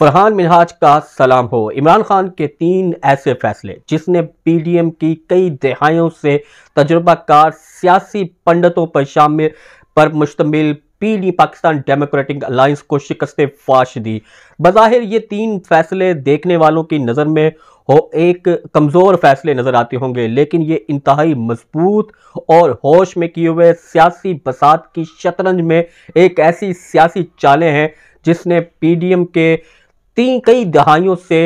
फरहान मिनहाज का सलाम हो इमरान खान के तीन ऐसे फैसले जिसने पीडीएम की कई दहाइयों से तजुर्बाकार सियासी पंडितों पर शामिल पर मुश्तमिल पीडी पाकिस्तान डेमोक्रेटिक अलायंस को शिकस्त फाश दी बज़ाहिर ये तीन फैसले देखने वालों की नज़र में हो एक कमज़ोर फैसले नज़र आते होंगे लेकिन ये इंतहाई मजबूत और होश में किए हुए सियासी बसात की शतरंज में एक ऐसी सियासी चालें हैं जिसने पीडीएम के तीन कई दहाइयों से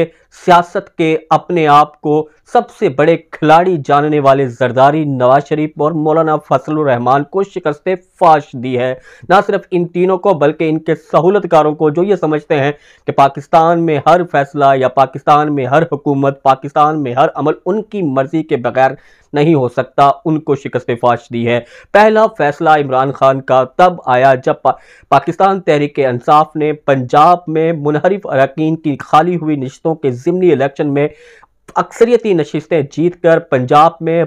सियासत के अपने आप को सबसे बड़े खिलाड़ी जानने वाले जरदारी नवाज शरीफ और मौलाना फजलुर रहमान को शिकस्त फाश दी है ना सिर्फ इन तीनों को बल्कि इनके सहूलतकारों को जो ये समझते हैं कि पाकिस्तान में हर फैसला या पाकिस्तान में हर हुकूमत पाकिस्तान में हर अमल उनकी मर्जी के बगैर नहीं हो सकता उनको शिकस्त फाश दी है पहला फैसला इमरान खान का तब आया जब पा, पाकिस्तान तहरीक इंसाफ ने पंजाब में मुनहरफ अरकान की खाली हुई नश्तों के ज़मनी इलेक्शन में अक्सरियती नशस्तें जीतकर पंजाब में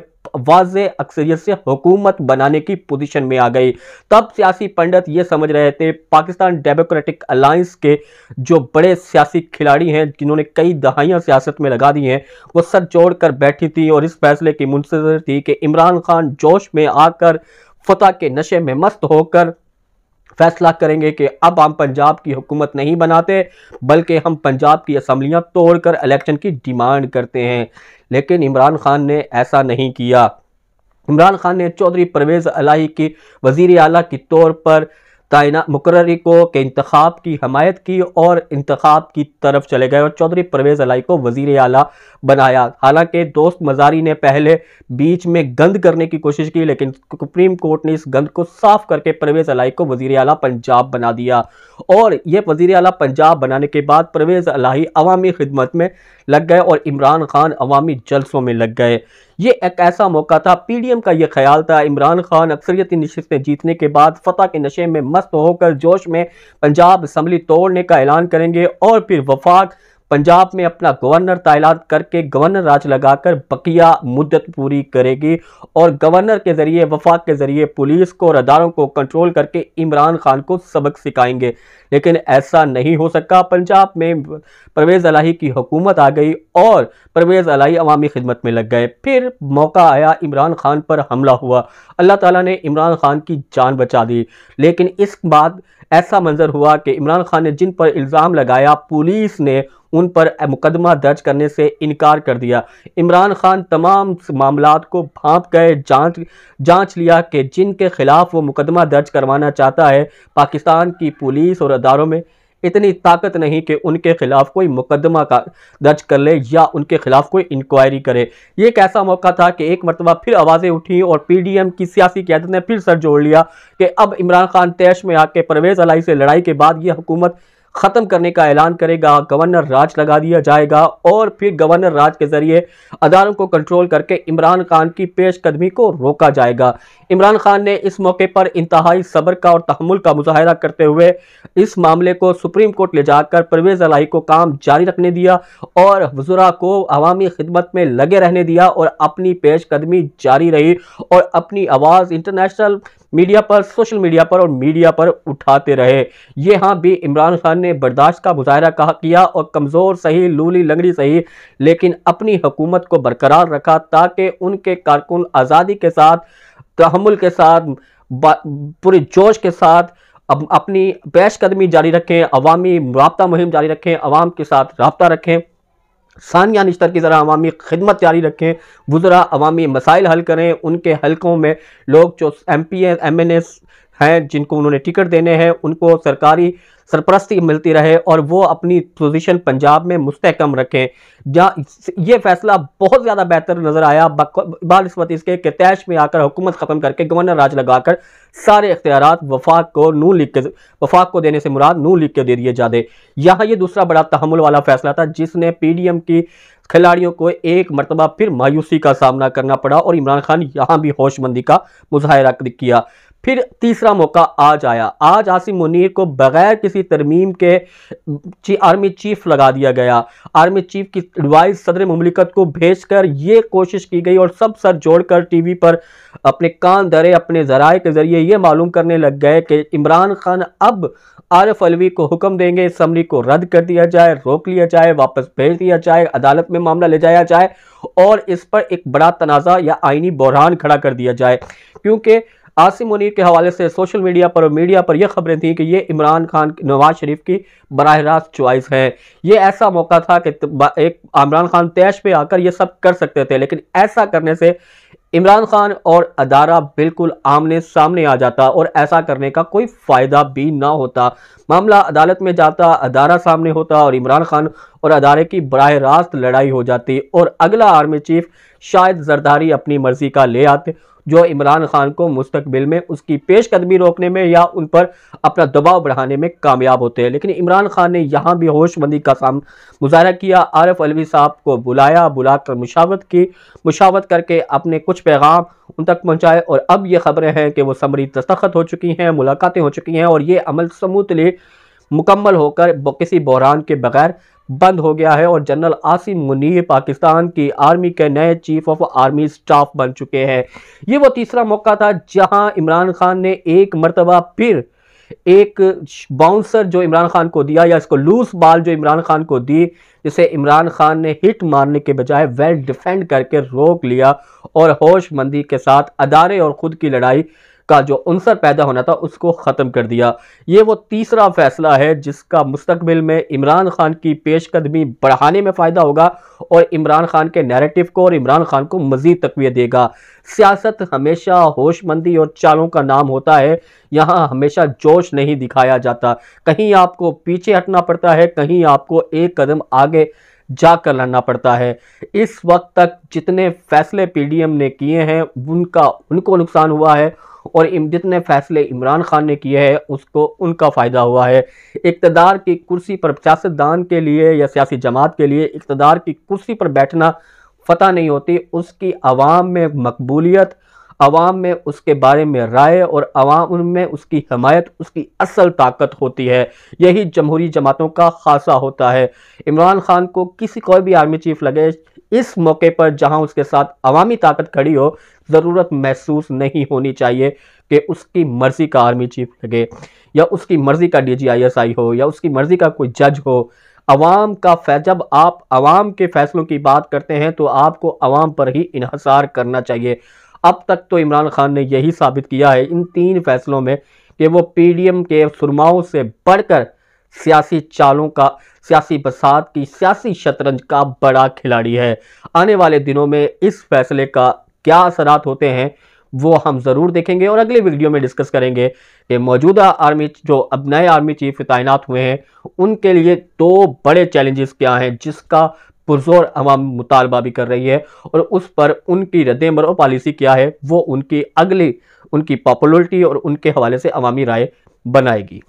वाज अक्सरियत से हुकूमत बनाने की पोजीशन में आ गई तब सियासी पंडित ये समझ रहे थे पाकिस्तान डेमोक्रेटिक अलायंस के जो बड़े सियासी खिलाड़ी हैं जिन्होंने कई दहाइयाँ सियासत में लगा दी हैं वो सर जोड़ कर बैठी थी और इस फैसले की मुंतजर थी कि इमरान खान जोश में आकर फतह के नशे में मस्त होकर फैसला करेंगे कि अब हम पंजाब की हुकूमत नहीं बनाते बल्कि हम पंजाब की असम्बलियाँ तोड़कर इलेक्शन की डिमांड करते हैं लेकिन इमरान खान ने ऐसा नहीं किया इमरान खान ने चौधरी परवेज़ अलाही की वज़ी अली के तौर पर तयना मुकर्री को के इंतब की हमायत की और इंतखब की तरफ चले गए और चौधरी परवेज़ अलाई को वजीर अला बनाया हालांकि दोस्त मजारी ने पहले बीच में गंद करने की कोशिश की लेकिन सुप्रीम कोर्ट ने इस गंद को साफ करके परवेज़ अलाई को वजीर अला पंजाब बना दिया और ये वजीर अला पंजाब बनाने के बाद परवेज़ अलाही अवामी खिदमत में लग गए और इमरान खान अवामी जलसों में लग गए ये एक ऐसा मौका था पीडीएम का यह ख्याल था इमरान खान अक्सरियती नशस्तें जीतने के बाद फतह के नशे में मस्त होकर जोश में पंजाब असम्बली तोड़ने का ऐलान करेंगे और फिर वफाक पंजाब में अपना गवर्नर तैनात करके गवर्नर राज लगाकर बकिया मुद्दत पूरी करेगी और गवर्नर के जरिए वफाक के जरिए पुलिस को और अदारों को कंट्रोल करके इमरान खान को सबक सिखाएंगे लेकिन ऐसा नहीं हो सका पंजाब में परवेज़ अलाही की हुकूमत आ गई और परवेज़ अलाही अवामी खिदमत में लग गए फिर मौका आया इमरान खान पर हमला हुआ अल्लाह ताला ने इमरान खान की जान बचा दी लेकिन इस बाद ऐसा मंजर हुआ कि इमरान खान ने जिन पर इल्ज़ाम लगाया पुलिस ने उन पर मुकदमा दर्ज करने से इनकार कर दिया इमरान खान तमाम मामला को भाप गए जांच जांच लिया कि जिनके खिलाफ वो मुकदमा दर्ज करवाना चाहता है पाकिस्तान की पुलिस और अदारों में इतनी ताकत नहीं कि उनके खिलाफ कोई मुकदमा का दर्ज कर ले या उनके खिलाफ कोई इंक्वायरी करे ये एक ऐसा मौका था कि एक मरतबा फिर आवाज़ें उठी और पीडीएम की सियासी क्यादत ने फिर सर जोड़ लिया कि अब इमरान खान तैश में आके परवेज़ अलाई से लड़ाई के बाद यह हुकूमत ख़त्म करने का ऐलान करेगा गवर्नर राज लगा दिया जाएगा और फिर गवर्नर राज के जरिए अदारों को कंट्रोल करके इमरान खान की पेशकदमी को रोका जाएगा इमरान खान ने इस मौके पर इंतहाई सब्र का और तहमुल का मुजाहरा करते हुए इस मामले को सुप्रीम कोर्ट ले जाकर परवेज अलाई को काम जारी रखने दिया और वजुरा को अवामी खिदमत में लगे रहने दिया और अपनी पेशकदमी जारी रही और अपनी आवाज़ इंटरनेशनल मीडिया पर सोशल मीडिया पर और मीडिया पर उठाते रहे ये हाँ भी इमरान खान ने बर्दाश्त का मुजाहरा कहा किया और कमज़ोर सही लूली लंगड़ी सही लेकिन अपनी हुकूमत को बरकरार रखा ताकि उनके कारकुन आज़ादी के साथ तहमुल के साथ पूरे जोश के साथ अब अपनी पेशकदमी जारी रखें अवामी रबता मुहिम जारी रखें अवाम के साथ रबता रखें सानिया निश्तर की तरह अवामी खिदमत जारी रखें वजरा अवामी मसाइल हल करें उनके हलकों में लोग जो M P S M N S हैं जिनको उन्होंने टिकट देने हैं उनको सरकारी सरपरस्ती मिलती रहे और वो अपनी पोजीशन पंजाब में मुस्तकम रखें जहाँ ये फैसला बहुत ज़्यादा बेहतर नज़र आया बानस्बत इसके कि तैश में आकर हुकूमत ख़त्म करके गवर्नर राज लगाकर सारे इख्तियार वफाक को नू लिख के वफाक को देने से मुराद नू लिख के दे दिए जाते यहाँ ये दूसरा बड़ा तहमुल वाला फैसला था जिसने पी डी एम की खिलाड़ियों को एक मरतबा फिर मायूसी का सामना करना पड़ा और इमरान खान यहाँ भी होशमंदी का मुजाहरा किया फिर तीसरा मौका आज आया आज आसिम मुनीर को बगैर किसी तरमीम के ची, आर्मी चीफ लगा दिया गया आर्मी चीफ की एडवाइस सदर ममलिकत को भेजकर ये कोशिश की गई और सब सर जोड़कर टीवी पर अपने कान दरे अपने जराए के ज़रिए ये मालूम करने लग गए कि इमरान खान अब आरफ अलवी को हुक्म देंगे इसम्बली को रद्द कर दिया जाए रोक लिया जाए वापस भेज दिया जाए अदालत में मामला ले जाया जाए और इस पर एक बड़ा तनाज़ा या आइनी बहरान खड़ा कर दिया जाए क्योंकि आसिम मुनीर के हवाले से सोशल मीडिया पर और मीडिया पर यह खबरें थी कि ये इमरान खान नवाज शरीफ की बरह रास्त चॉइस है ये ऐसा मौका था कि एक इमरान खान तैश पे आकर ये सब कर सकते थे लेकिन ऐसा करने से इमरान खान और अदारा बिल्कुल आमने सामने आ जाता और ऐसा करने का कोई फ़ायदा भी ना होता मामला अदालत में जाता अदारा सामने होता और इमरान खान और अदारे की बरह रास्त लड़ाई हो जाती और अगला आर्मी चीफ शायद जरदारी अपनी मर्ज़ी का ले आते जो इमरान खान को मुस्तबिल में उसकी पेशकदमी रोकने में या उन पर अपना दबाव बढ़ाने में कामयाब होते हैं लेकिन इमरान खान ने यहाँ भी होशमंदी का साम मुजाहरा किया आरफ अलवी साहब को बुलाया बुलाकर मुशावत की मुशावत करके अपने कुछ पैगाम उन तक पहुँचाए और अब ये खबरें हैं कि वो समरी दस्तखत हो चुकी हैं मुलाकातें हो चुकी हैं और ये अमल समूतली मुकम्मल होकर किसी बहरान के बगैर बंद हो गया है और जनरल आसिम मुनीर पाकिस्तान की आर्मी के नए चीफ ऑफ आर्मी स्टाफ बन चुके हैं ये वो तीसरा मौका था जहां इमरान खान ने एक मरतबा फिर एक बाउंसर जो इमरान खान को दिया या इसको लूज बाल जो इमरान खान को दी जिसे इमरान खान ने हिट मारने के बजाय वेल डिफेंड करके रोक लिया और होशमंदी के साथ अदारे और ख़ुद की लड़ाई का जो अंसर पैदा होना था उसको ख़त्म कर दिया ये वो तीसरा फैसला है जिसका मुस्तबिल में इमरान खान की पेशकदमी बढ़ाने में फ़ायदा होगा और इमरान खान के नैरेटिव को और इमरान खान को मज़ीद तकवीत देगा सियासत हमेशा होशमंदी और चालों का नाम होता है यहाँ हमेशा जोश नहीं दिखाया जाता कहीं आपको पीछे हटना पड़ता है कहीं आपको एक कदम आगे जाकर लड़ना पड़ता है इस वक्त तक जितने फैसले पीडीएम ने किए हैं उनका उनको नुकसान हुआ है और जितने फैसले इमरान खान ने किए हैं उसको उनका फ़ायदा हुआ है इकतदार की कुर्सी पर सियासतदान के लिए या सियासी जमात के लिए इकतदार की कुर्सी पर बैठना फतह नहीं होती उसकी आवाम में मकबूलियत आवाम में उसके बारे में राय और आवाम उनमें उसकी हमायत उसकी असल ताकत होती है यही जमहूरी जमातों का खासा होता है इमरान खान को किसी कोई भी आर्मी चीफ लगे इस मौके पर जहां उसके साथ अवामी ताकत खड़ी हो ज़रूरत महसूस नहीं होनी चाहिए कि उसकी मर्ज़ी का आर्मी चीफ लगे या उसकी मर्ज़ी का डीजीआईएसआई हो या उसकी मर्ज़ी का कोई जज हो आवाम का फै जब आप आवाम के फैसलों की बात करते हैं तो आपको अवाम पर ही इहसार करना चाहिए अब तक तो इमरान खान ने यही साबित किया है इन तीन फैसलों में कि वो पीडीएम के सुरमाओं से बढ़कर सियासी चालों का सियासी बसात की सियासी शतरंज का बड़ा खिलाड़ी है आने वाले दिनों में इस फैसले का क्या असरात होते हैं वो हम ज़रूर देखेंगे और अगले वीडियो में डिस्कस करेंगे कि मौजूदा आर्मी जो अब नए आर्मी चीफ तैनात हुए हैं उनके लिए दो बड़े चैलेंजेस क्या हैं जिसका पुरजोर अवाम मुतालबा भी कर रही है और उस पर उनकी रद्दमर और पॉलिसी क्या है वो उनकी अगली उनकी पॉपुलरिटी और उनके हवाले से अवामी राय बनाएगी